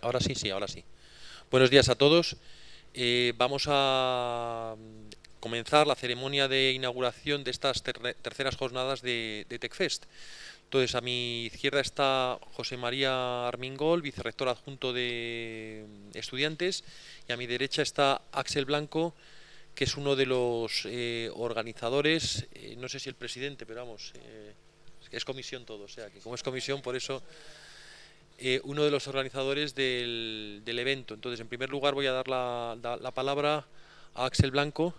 ahora sí, sí, ahora sí. Buenos días a todos. Eh, vamos a mm, comenzar la ceremonia de inauguración de estas terceras jornadas de, TechFest. Entonces, a mi izquierda está José María Armingol, vicerrector adjunto de mm, estudiantes, y a mi derecha está Axel Blanco, que es uno de los eh, organizadores, eh, no sé si el presidente, pero vamos, es comisión todo, o sea, que como es comisión, por eso eh, uno de los organizadores del, evento. Entonces, en primer lugar, voy a dar la, palabra a Axel Blanco.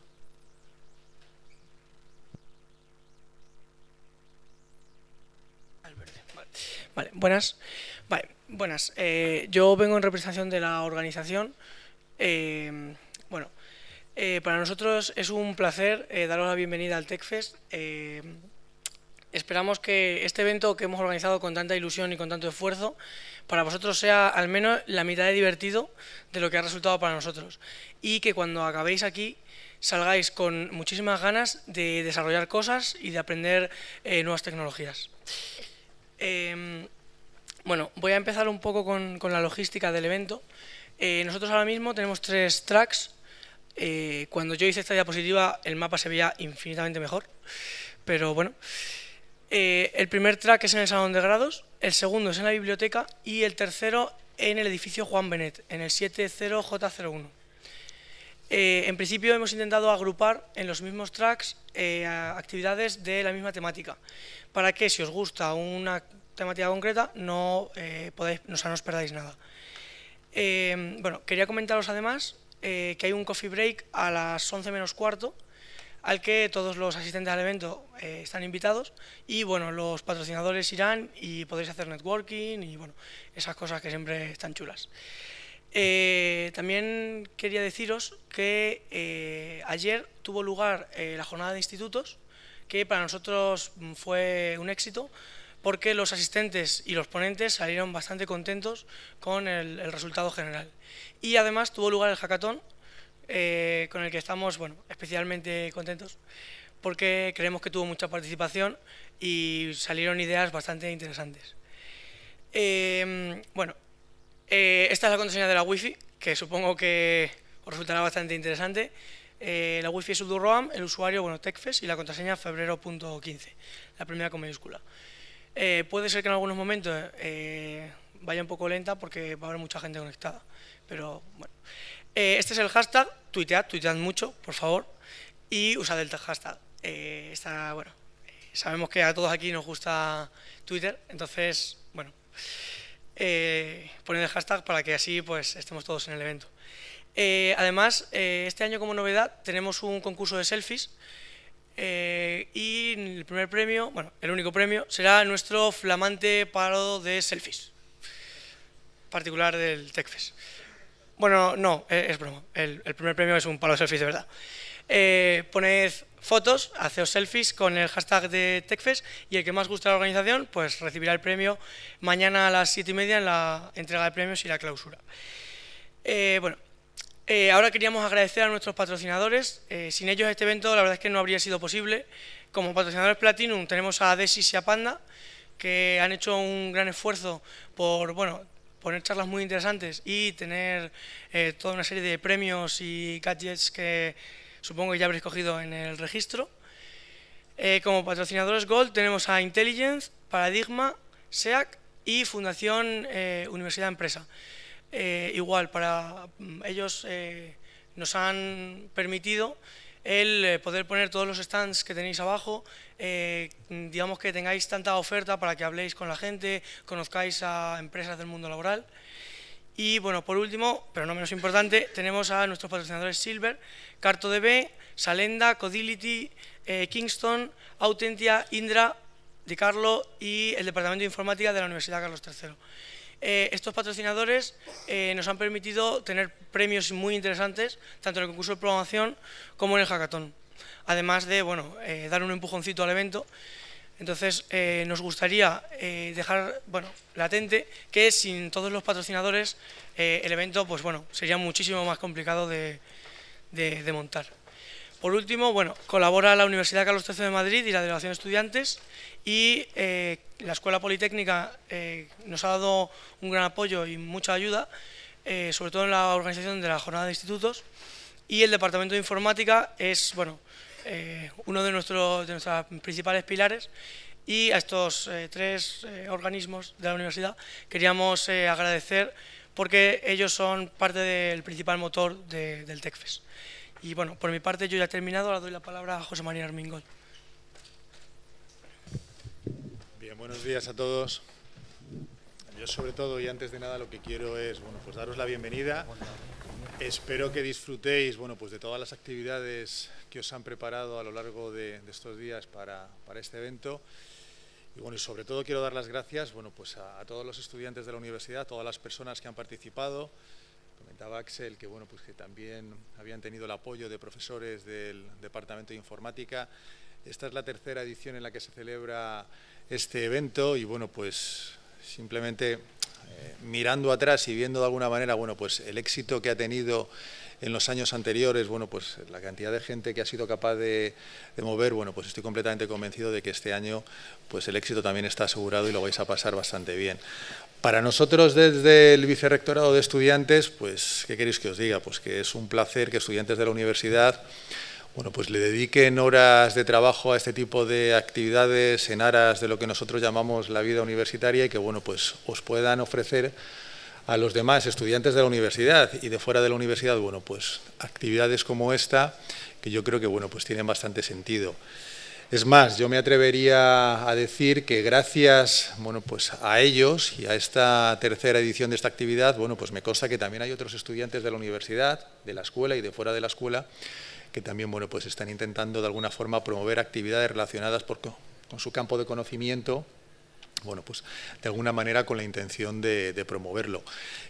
Vale, buenas. buenas. Eh, yo vengo en representación de la organización. Eh, bueno, para nosotros es un placer daros la bienvenida al TechFest esperamos que este evento que hemos organizado con tanta ilusión y con tanto esfuerzo para vosotros sea al menos la mitad de divertido de lo que ha resultado para nosotros y que cuando acabéis aquí salgáis con muchísimas ganas de desarrollar cosas y de aprender eh, nuevas tecnologías. Em, bueno, voy a empezar un poco con, la logística del evento. Eh, nosotros ahora mismo tenemos tres tracks. Eh, cuando yo hice esta diapositiva el mapa se veía infinitamente mejor, pero bueno. Eh, el primer track es en el salón de grados, el segundo es en la biblioteca y el tercero en el edificio Juan Benet, en el 70J01. Eh, en principio hemos intentado agrupar en los mismos tracks eh, actividades de la misma temática, para que si os gusta una temática concreta no, no, os perdáis nada. bueno, quería comentaros además que hay un coffee break a las 11 menos cuarto, al que todos los asistentes al evento eh, están invitados y bueno, los patrocinadores irán y podréis hacer networking y bueno, esas cosas que siempre están chulas. Eh, también quería deciros que eh, ayer tuvo lugar la jornada de institutos, que para nosotros mm, fue un éxito porque los asistentes y los ponentes salieron bastante contentos con el, el resultado general. Y además tuvo lugar el hackathon eh, con el que estamos bueno, especialmente contentos porque creemos que tuvo mucha participación y salieron ideas bastante interesantes. Em, bueno, eh, esta es la contraseña de la wifi que supongo que os resultará bastante interesante. Eh, la wifi fi es Udurroam, el usuario, bueno, TechFest y la contraseña febrero.15, la primera con mayúscula. puede ser que en algunos momentos vaya un poco lenta porque va a haber mucha gente conectada, pero bueno. Eh, este es el hashtag, tuitead, tuitead mucho, por favor, y usa el hashtag. Eh, está, bueno, eh, sabemos que a todos aquí nos gusta Twitter, entonces, bueno, poned el hashtag para que así pues estemos todos en el evento. además, este año como novedad tenemos un concurso de selfies y el primer premio, bueno, el único premio será nuestro flamante paro de selfies, particular del TechFest. Bueno, no, eh, es, broma. El, primer premio es un palo selfie de verdad. Eh, poned fotos, hacedos selfies con el hashtag de TechFest y el que más guste a la organización pues recibirá el premio mañana a las 7 y media en la entrega de premios y la clausura. Eh, bueno, ahora queríamos agradecer a nuestros patrocinadores. sin ellos este evento la verdad es que no habría sido posible. Como patrocinadores Platinum tenemos a Desis y a Panda, que han hecho un gran esfuerzo por bueno, poner charlas muy interesantes y tener eh, toda una serie de premios y gadgets que supongo que ya habréis cogido en el registro. Eh, como patrocinadores Gold tenemos a Intelligence, Paradigma, SEAC y Fundación eh, Universidad Empresa. igual, para mm, ellos nos han permitido el eh, poder poner todos los stands que tenéis abajo, eh, digamos que tengáis tanta oferta para que habléis con la gente, conozcáis a empresas del mundo laboral. Y bueno, por último, pero no menos importante, tenemos a nuestros patrocinadores Silver, CartoDB, Salenda, Codility, eh, Kingston, Autentia, Indra, de Carlo y el Departamento de Informática de la Universidad Carlos III. Eh, estos patrocinadores eh, nos han permitido tener premios muy interesantes, tanto en el concurso de programación como en el hackathon. Además de eh, dar un empujoncito al evento. Entonces, nos gustaría dejar latente que sin todos los patrocinadores el evento pues sería muchísimo más complicado de montar. Por último, bueno, colabora la Universidad Carlos III de Madrid y la Delegación de Estudiantes y eh, la Escuela Politécnica eh, nos ha dado un gran apoyo y mucha ayuda, eh, sobre todo en la organización de la jornada de institutos y el Departamento de Informática es, bueno, uno de, nuestros, de principales pilares y a estos tres organismos de la universidad queríamos agradecer porque ellos son parte del principal motor del TECFES. Y bueno, por mi parte yo ya he terminado, Le doy la palabra a José María Armingol. Bien, buenos días a todos. Yo sobre todo y antes de nada lo que quiero es, bueno, pues daros la bienvenida. Espero que disfrutéis, bueno, pues de todas las actividades que os han preparado a lo largo de, estos días para, este evento. Y bueno, y sobre todo quiero dar las gracias, bueno, pues a todos los estudiantes de la universidad, a todas las personas que han participado, Axel que, bueno, pues que también habían tenido el apoyo de profesores del Departamento de Informática. Esta es la tercera edición en la que se celebra este evento y, bueno, pues simplemente eh, mirando atrás y viendo de alguna manera, bueno, pues el éxito que ha tenido en los años anteriores, bueno, pues la cantidad de gente que ha sido capaz de, mover, bueno, pues estoy completamente convencido de que este año pues el éxito también está asegurado y lo vais a pasar bastante bien. Para nosotros desde el Vicerrectorado de Estudiantes, pues, ¿qué queréis que os diga? Pues que es un placer que estudiantes de la universidad bueno, pues le dediquen horas de trabajo a este tipo de actividades en aras de lo que nosotros llamamos la vida universitaria y que bueno, pues os puedan ofrecer a los demás estudiantes de la universidad y de fuera de la universidad, bueno, pues actividades como esta, que yo creo que, bueno, pues tienen bastante sentido. Es más, yo me atrevería a decir que gracias bueno, pues a ellos y a esta tercera edición de esta actividad, bueno, pues me consta que también hay otros estudiantes de la universidad, de la escuela y de fuera de la escuela, que también bueno, pues están intentando de alguna forma promover actividades relacionadas con su campo de conocimiento bueno, pues de alguna manera con la intención de, promoverlo.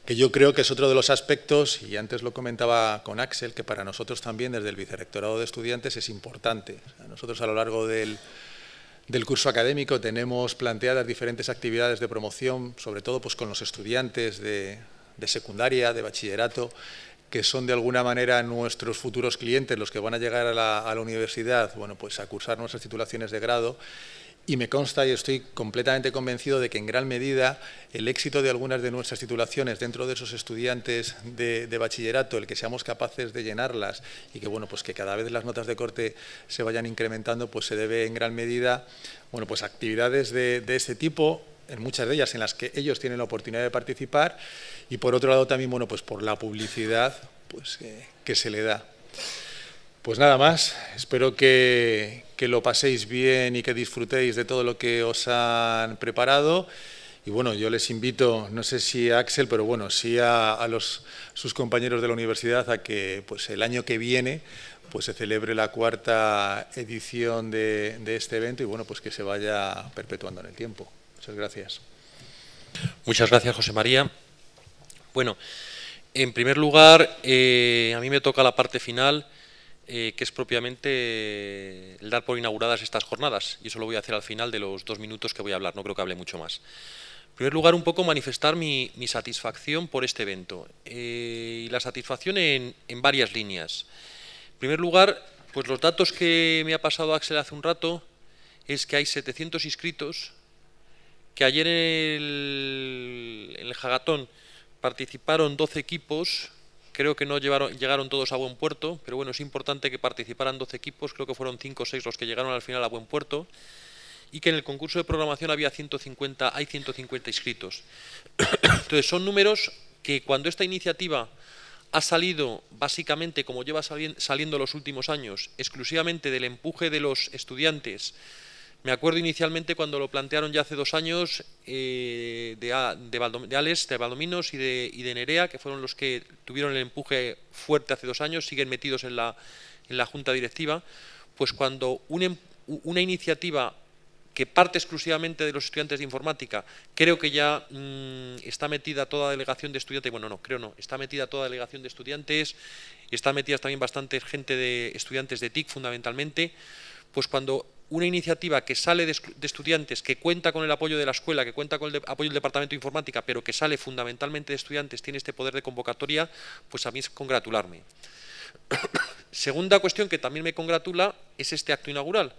Que yo creo que es otro de los aspectos, y antes lo comentaba con Axel, que para nosotros también desde el Vicerrectorado de Estudiantes es importante. nosotros a lo largo del, curso académico tenemos planteadas diferentes actividades de promoción, sobre todo pues, con los estudiantes de, secundaria, de bachillerato, que son de alguna manera nuestros futuros clientes, los que van a llegar a la, a la, universidad, bueno, pues a cursar nuestras titulaciones de grado y me consta y estoy completamente convencido de que en gran medida el éxito de algunas de nuestras titulaciones dentro de esos estudiantes de, bachillerato, el que seamos capaces de llenarlas y que bueno, pues que cada vez las notas de corte se vayan incrementando, pues se debe en gran medida bueno, pues actividades de, de este tipo, en muchas de ellas en las que ellos tienen la oportunidad de participar y por otro lado también bueno, pues por la publicidad pues, eh, que se le da. Pues nada más, espero que, lo paséis bien y que disfrutéis de todo lo que os han preparado. Y bueno, yo les invito, no sé si a Axel, pero bueno, sí a, los, sus compañeros de la universidad a que pues, el año que viene pues, se celebre la cuarta edición de, este evento y bueno, pues que se vaya perpetuando en el tiempo. Muchas gracias. Muchas gracias, José María. Bueno, en primer lugar, eh, a mí me toca la parte final. Eh, que es propiamente el dar por inauguradas estas jornadas, y eso lo voy a hacer al final de los dos minutos que voy a hablar, no creo que hable mucho más. En primer lugar, un poco manifestar mi, satisfacción por este evento, eh, y la satisfacción en, varias líneas. En primer lugar, pues los datos que me ha pasado Axel hace un rato es que hay 700 inscritos, que ayer en el, en el Jagatón participaron 12 equipos Creo que no llegaron todos a buen puerto, pero bueno, es importante que participaran 12 equipos, creo que fueron 5 o 6 los que llegaron al final a buen puerto, y que en el concurso de programación había 150, hay 150 inscritos. Entonces, son números que cuando esta iniciativa ha salido básicamente, como lleva saliendo los últimos años, exclusivamente del empuje de los estudiantes, me acuerdo inicialmente cuando lo plantearon ya hace dos años eh, de, de, de, Ales, Valdominos y de, Nerea, que fueron los que tuvieron el empuje fuerte hace dos años, siguen metidos en la, Junta Directiva, pues cuando em-, una iniciativa que parte exclusivamente de los estudiantes de informática, creo que ya mm, está metida toda delegación de estudiantes, bueno, no, creo no, está metida toda delegación de estudiantes, está metida también bastante gente de estudiantes de TIC fundamentalmente, pues cuando una iniciativa que sale de, estudiantes, que cuenta con el apoyo de la escuela, que cuenta con el apoyo del Departamento de Informática, pero que sale fundamentalmente de estudiantes, tiene este poder de convocatoria, pues a mí es congratularme. Segunda cuestión que también me congratula es este acto inaugural,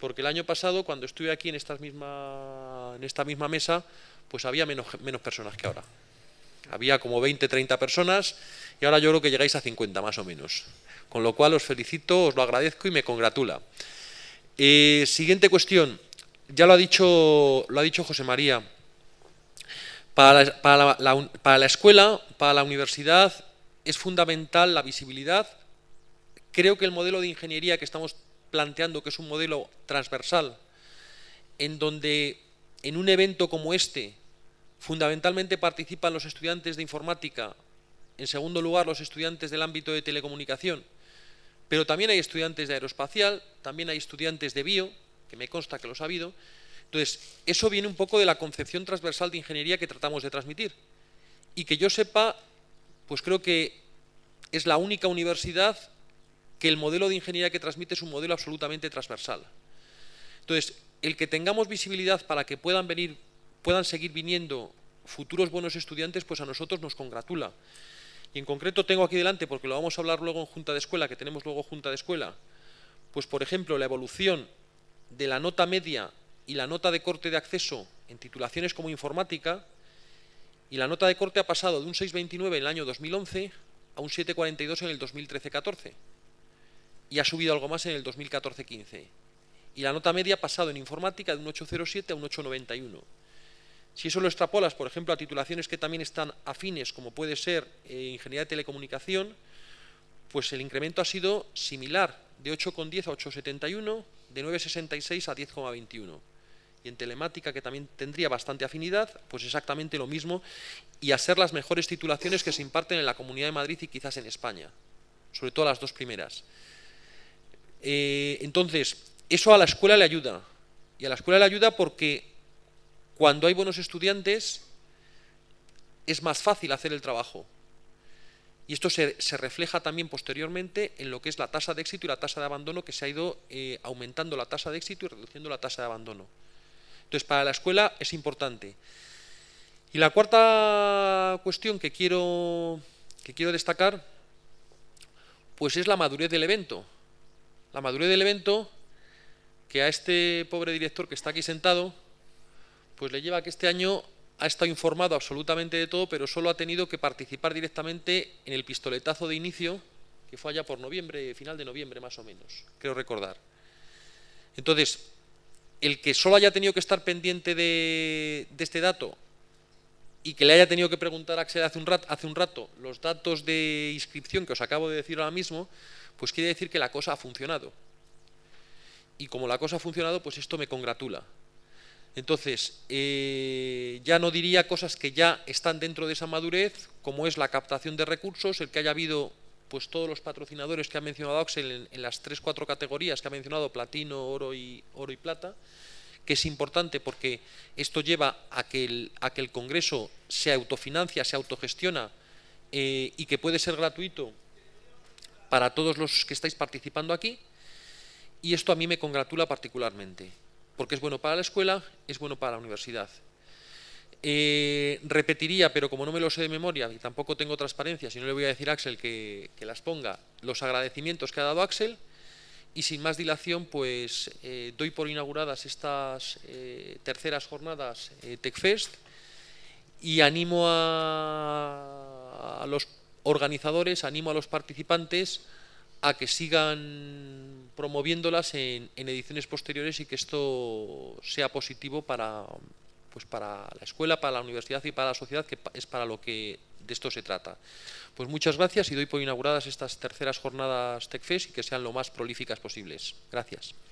porque el año pasado, cuando estuve aquí en, esta misma, esta misma mesa, pues había menos, menos personas que ahora. Había como 20, 30 personas y ahora yo creo que llegáis a 50 más o menos. Con lo cual os felicito, os lo agradezco y me congratula. Eh, siguiente cuestión. Ya lo ha dicho, lo ha dicho José María. Para la, para la, escuela, para la universidad, es fundamental la visibilidad. Creo que el modelo de ingeniería que estamos planteando, que es un modelo transversal, en donde en un evento como este fundamentalmente participan los estudiantes de informática, en segundo lugar los estudiantes del ámbito de telecomunicación pero también hay estudiantes de aeroespacial, también hay estudiantes de bio, que me consta que los ha habido. Entonces, eso viene un poco de la concepción transversal de ingeniería que tratamos de transmitir. Y que yo sepa, pues creo que es la única universidad que el modelo de ingeniería que transmite es un modelo absolutamente transversal. Entonces, el que tengamos visibilidad para que puedan venir, puedan seguir viniendo futuros buenos estudiantes, pues a nosotros nos congratula. Y en concreto tengo aquí delante, porque lo vamos a hablar luego en junta de escuela, que tenemos luego junta de escuela, pues por ejemplo la evolución de la nota media y la nota de corte de acceso en titulaciones como informática, y la nota de corte ha pasado de un 6,29 en el año 2011 a un 7,42 en el 2013-14, y ha subido algo más en el 2014-15. Y la nota media ha pasado en informática de un 8,07 a un 8,91. Si eso lo extrapolas, por ejemplo, a titulaciones que también están afines, como puede ser eh, Ingeniería de Telecomunicación, pues el incremento ha sido similar, de 8,10 a 8,71, de 9,66 a 10,21. Y en telemática, que también tendría bastante afinidad, pues exactamente lo mismo, y a ser las mejores titulaciones que se imparten en la Comunidad de Madrid y quizás en España, sobre todo las dos primeras. Eh, entonces, eso a la escuela le ayuda, y a la escuela le ayuda porque cuando hay buenos estudiantes, es más fácil hacer el trabajo. Y esto se, refleja también posteriormente en lo que es la tasa de éxito y la tasa de abandono, que se ha ido eh, aumentando la tasa de éxito y reduciendo la tasa de abandono. Entonces, para la escuela es importante. Y la cuarta cuestión que quiero, que quiero destacar, pues es la madurez del evento. La madurez del evento que a este pobre director que está aquí sentado, pues le lleva a que este año ha estado informado absolutamente de todo, pero solo ha tenido que participar directamente en el pistoletazo de inicio, que fue allá por noviembre, final de noviembre más o menos, creo recordar. Entonces, el que solo haya tenido que estar pendiente de, este dato y que le haya tenido que preguntar a Axel hace un, hace un rato los datos de inscripción que os acabo de decir ahora mismo, pues quiere decir que la cosa ha funcionado. Y como la cosa ha funcionado, pues esto me congratula. Entonces, eh, ya no diría cosas que ya están dentro de esa madurez, como es la captación de recursos, el que haya habido pues todos los patrocinadores que ha mencionado Axel en, las tres, cuatro categorías que ha mencionado, platino, oro y, oro y plata, que es importante porque esto lleva a que el, Congreso se autofinancia, se autogestiona eh, y que puede ser gratuito para todos los que estáis participando aquí. Y esto a mí me congratula particularmente porque es bueno para la escuela, es bueno para la universidad. Eh, repetiría, pero como no me lo sé de memoria y tampoco tengo transparencia, si no le voy a decir a Axel que, las ponga, los agradecimientos que ha dado Axel. Y sin más dilación, pues eh, doy por inauguradas estas eh, terceras jornadas TechFest y animo a los organizadores, animo a los participantes a que sigan promoviéndolas en, ediciones posteriores y que esto sea positivo para, pues para la escuela, para la universidad y para la sociedad, que es para lo que de esto se trata. Pues muchas gracias y doy por inauguradas estas terceras jornadas TechFest y que sean lo más prolíficas posibles. Gracias.